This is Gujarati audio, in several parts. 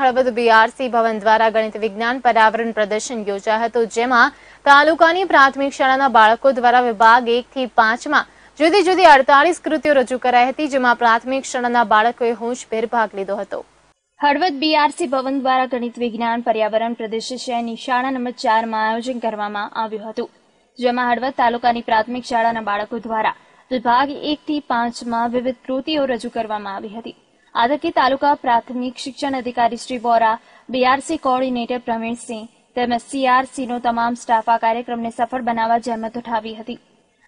હળવદ બીઆરસી ભવન દ્વારા ગણિત વિજ્ઞાન પર્યાવરણ પ્રદર્શન યોજાયું હતું જેમાં તાલુકાની પ્રાથમિક શાળાના બાળકો દ્વારા વિભાગ એક થી પાંચમાં જુદી જુદી અડતાલીસ કૃતિઓ રજૂ કરાઈ હતી જેમાં પ્રાથમિક શાળાના બાળકોએ હોંશભેર ભાગ લીધો હતો હળવદ બીઆરસી ભવન દ્વારા ગણિત વિજ્ઞાન પર્યાવરણ પ્રદર્શન શહેરની શાળા નંબર ચારમાં આયોજન કરવામાં આવ્યું હતું જેમાં હળવદ તાલુકાની પ્રાથમિક શાળાના બાળકો દ્વારા વિભાગ એક થી પાંચમાં વિવિધ કૃતિઓ રજૂ કરવામાં આવી હતી આદકે તાલુકા પ્રાથમિક શિક્ષણ અધિકારી શ્રી બોરા બીઆરસી કોઓર્ડિનેટર પ્રવીણસિંહ તેમજ સીઆરસીનો તમામ સ્ટાફ આ કાર્યક્રમને સફળ બનાવવા જહેમત ઉઠાવી હતી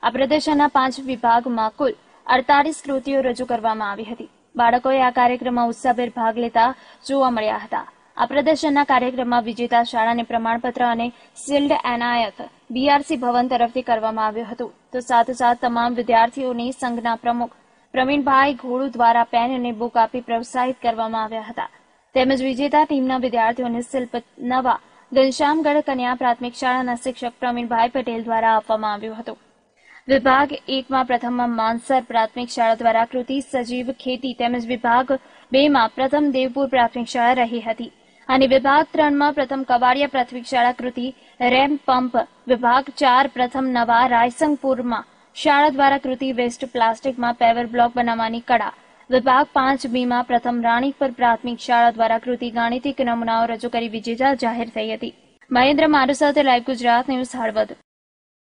આ પ્રદર્શનના પાંચ વિભાગમાં કુલ અડતાલીસ કૃતિઓ રજૂ કરવામાં આવી હતી બાળકોએ આ કાર્યક્રમમાં ઉત્સાહભેર ભાગ લેતા જોવા મળ્યા હતા આ પ્રદર્શનના કાર્યક્રમમાં વિજેતા શાળાને પ્રમાણપત્ર અને સિલ્ડ એનાયત બીઆરસી ભવન તરફથી કરવામાં આવ્યું હતું તો સાથોસાથ તમામ વિદ્યાર્થીઓની સંઘના પ્રમુખ પ્રવીણભાઈ ઘોડુ દ્વારા પેન અને બુક આપી પ્રોત્સાહિત કરવામાં આવ્યા હતા તેમજ વિજેતા ટીમના વિદ્યાર્થીઓને શિલ્પ નવા ઘનશ્યામગઢ કન્યા પ્રાથમિક શાળાના શિક્ષક પ્રવીણભાઈ પટેલ દ્વારા આપવામાં આવ્યું હતું વિભાગ એકમાં પ્રથમમાં માનસર પ્રાથમિક શાળા દ્વારા કૃતિ સજીવ ખેતી તેમજ વિભાગ બેમાં પ્રથમ દેવપુર પ્રાથમિક શાળા રહી હતી અને વિભાગ ત્રણમાં પ્રથમ કવાડિયા પ્રાથમિક શાળા કૃતિ રેમ્પ પંપ વિભાગ ચાર પ્રથમ નવા રાયસંગપુરમાં શાળા દ્વારા કૃતિ વેસ્ટ પ્લાસ્ટિકમાં પેવર બ્લોક બનાવવાની કળા વિભાગ પાંચ બીમાં પ્રથમ પર પ્રાથમિક શાળા દ્વારા કૃતિ ગાણિતિક નમૂનાઓ રજૂ કરી વિજેતા જાહેર થઈ હતી મહેન્દ્ર મારુ સાથે લાઈવ ગુજરાત ન્યૂઝ હળવદ